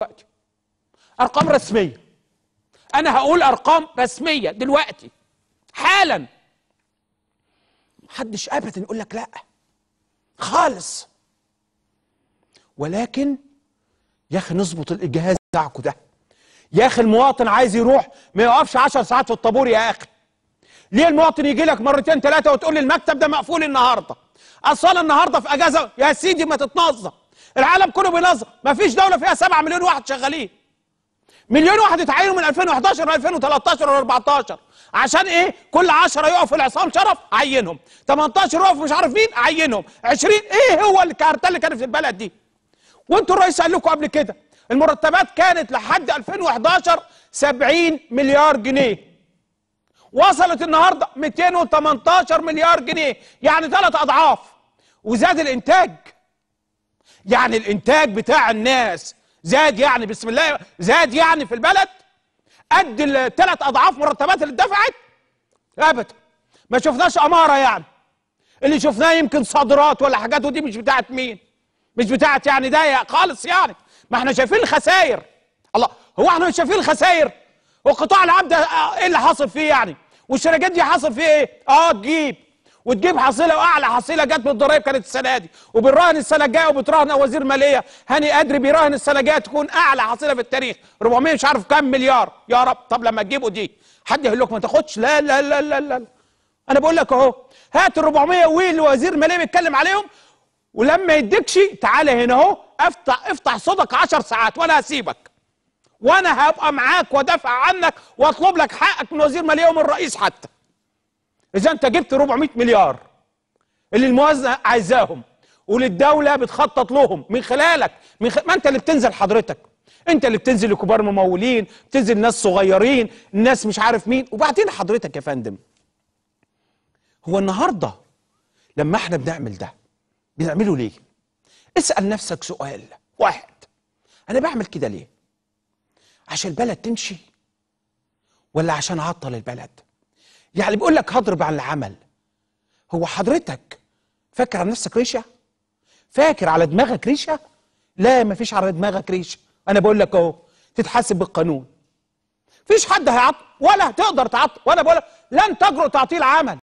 دلوقتي ارقام رسميه انا هقول ارقام رسميه دلوقتي حالا محدش ابدا يقول لك لا خالص ولكن يا اخي نظبط الجهاز بتاعكم ده يا اخي المواطن عايز يروح ما يقفش 10 ساعات في الطابور يا اخي ليه المواطن يجي لك مرتين ثلاثه وتقول لي المكتب ده مقفول النهارده اصلا النهارده في اجازه يا سيدي ما تتنظم العالم كله بينظم فيش دوله فيها 7 مليون واحد شغالين مليون واحد اتعينوا من 2011 ل 2013 و 14 عشان ايه كل 10 يقف العصام شرف عينهم 18 يقف مش عارف مين عينهم 20 ايه هو الكارتل اللي كان في البلد دي وانتوا الرئيس قال لكم قبل كده المرتبات كانت لحد 2011 70 مليار جنيه وصلت النهارده 218 مليار جنيه يعني ثلاث اضعاف وزاد الانتاج يعني الانتاج بتاع الناس زاد يعني بسم الله زاد يعني في البلد قد الثلاث اضعاف مرتبات اللي اتدفعت ابدا ما شفناش اماره يعني اللي شفناه يمكن صادرات ولا حاجات ودي مش بتاعت مين مش بتاعت يعني ده خالص يعني ما احنا شايفين الخسائر الله هو احنا مش شايفين الخسائر وقطاع العام ده آه، ايه اللي حاصل فيه يعني والشركات دي حاصل فيه ايه اه تجيب وتجيب حصيله واعلى حصيله جت من الضرايب كانت السنه دي وبنراهن السنه الجايه وبتراهن وزير ماليه هاني ادري بيراهن السنه الجايه تكون اعلى حصيله في التاريخ 400 مش عارف كام مليار يا رب طب لما تجيبوا دي حد يقول لك ما تاخدش لا لا لا لا لا انا بقول لك اهو هات ال 400 واللي وزير ماليه بيتكلم عليهم ولما يديكش تعالى هنا اهو افتح افتح صدق 10 ساعات وانا هسيبك وانا هبقى معاك وادافع عنك واطلب لك حقك من وزير ماليه ومن الرئيس حتى اذا انت جبت 400 مليار اللي الموازنه عايزاهم وللدوله بتخطط لهم من خلالك من خ... ما انت اللي بتنزل حضرتك انت اللي بتنزل لكبار ممولين بتنزل ناس صغيرين ناس مش عارف مين وبعدين حضرتك يا فندم هو النهارده لما احنا بنعمل ده بنعمله ليه اسال نفسك سؤال واحد انا بعمل كده ليه عشان البلد تمشي ولا عشان اعطل البلد يعني بيقول لك هضرب على العمل هو حضرتك فاكر على نفسك ريشه فاكر على دماغك ريشه لا مفيش على دماغك ريشه انا بقول لك اهو تتحاسب بالقانون مفيش حد هيعطل ولا تقدر تعطل وانا بقول لن تجرؤ تعطيل عمل